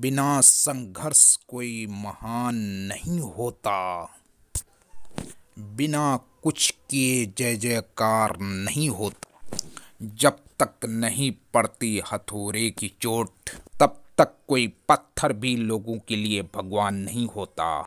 बिना संघर्ष कोई महान नहीं होता बिना कुछ किए जय जयकार नहीं होता जब तक नहीं पड़ती हथौरे की चोट तब तक कोई पत्थर भी लोगों के लिए भगवान नहीं होता